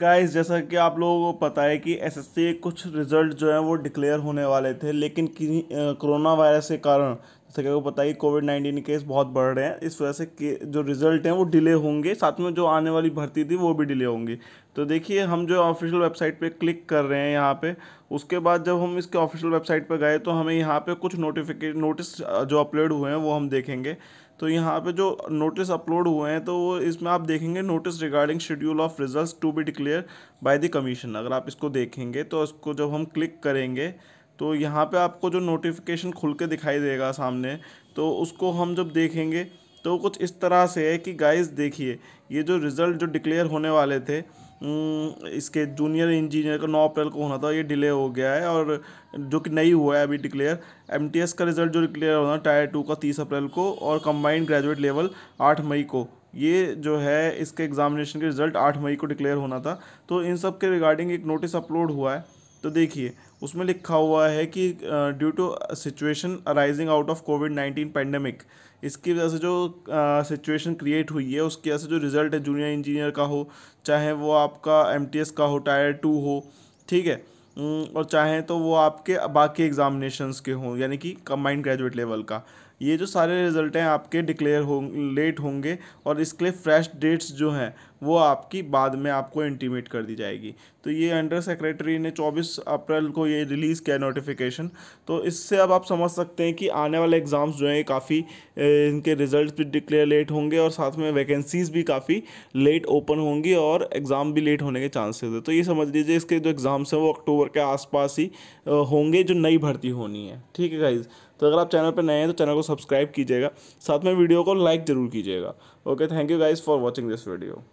guys जैसा कि आप लोगों को पता है कि एसएससी सी कुछ रिजल्ट जो है वो डिक्लेयर होने वाले थे लेकिन कोरोना वायरस के कारण जैसा कि आपको पता है कोविड नाइन्टीन केस बहुत बढ़ रहे हैं इस वजह से जो रिजल्ट हैं वो डिले होंगे साथ में जो आने वाली भर्ती थी वो भी डिले होंगी तो देखिए हम जो ऑफिशियल वेबसाइट पर क्लिक कर रहे हैं यहाँ पर उसके बाद जब हम इसके ऑफिशियल वेबसाइट पर गए तो हमें यहाँ पर कुछ नोटिफिकेट नोटिस जो अपलोड हुए हैं वो हम देखेंगे तो यहाँ पे जो नोटिस अपलोड हुए हैं तो वो इसमें आप देखेंगे notice regarding schedule of results to be declare by the commission अगर आप इसको देखेंगे तो इसको जब हम क्लिक करेंगे तो यहाँ पे आपको जो नोटिफिकेशन खुल के दिखाई देगा सामने तो उसको हम जब देखेंगे तो कुछ इस तरह से है कि गाइस देखिए ये जो रिज़ल्ट जो डिक्लेयर होने वाले थे हम्म, इसके जूनियर इंजीनियर का 9 अप्रैल को होना था ये डिले हो गया है और जो कि नहीं हुआ है अभी डिक्लेयर एम का रिजल्ट जो डिक्लेयर होना टायर टू का तीस अप्रैल को और कम्बाइंड ग्रेजुएट लेवल आठ मई को ये जो है इसके एग्जामिनेशन के रिज़ल्ट आठ मई को डिक्लेयर होना था तो इन सब के रिगार्डिंग एक नोटिस अपलोड हुआ है तो देखिए उसमें लिखा हुआ है कि due to situation arising out of Covid nineteen pandemic इसकी वजह से जो सिचुएशन क्रिएट हुई है उसकी वजह से जो रिज़ल्ट है जूनियर इंजीनियर का हो चाहे वो आपका एम का हो टायर टू हो ठीक है और चाहे तो वो आपके बाकी एग्ज़ामिनेशंस के हों यानी कि कम्बाइंड ग्रेजुएट लेवल का ये जो सारे रिज़ल्ट हैं आपके डिक्लेयर हो लेट होंगे और इसके लिए फ्रेश डेट्स जो हैं वो आपकी बाद में आपको इंटीमेट कर दी जाएगी तो ये अंडर सेक्रेटरी ने 24 अप्रैल को ये रिलीज़ किया नोटिफिकेशन तो इससे अब आप समझ सकते हैं कि आने वाले एग्ज़ाम्स जो हैं काफ़ी इनके रिजल्ट भी डिक्लेयर लेट होंगे और साथ में वैकेंसीज़ भी काफ़ी लेट ओपन होंगी और एग्ज़ाम भी लेट होने के चांसेस है तो ये समझ लीजिए इसके जो एग्ज़ाम्स हैं वो अक्टूबर के आसपास ही होंगे जो नई भर्ती होनी है ठीक है गाइज़ तो अगर आप चैनल पर नए हैं तो चैनल को सब्सक्राइब कीजिएगा साथ में वीडियो को लाइक ज़रूर कीजिएगा okay thank you guys for watching this video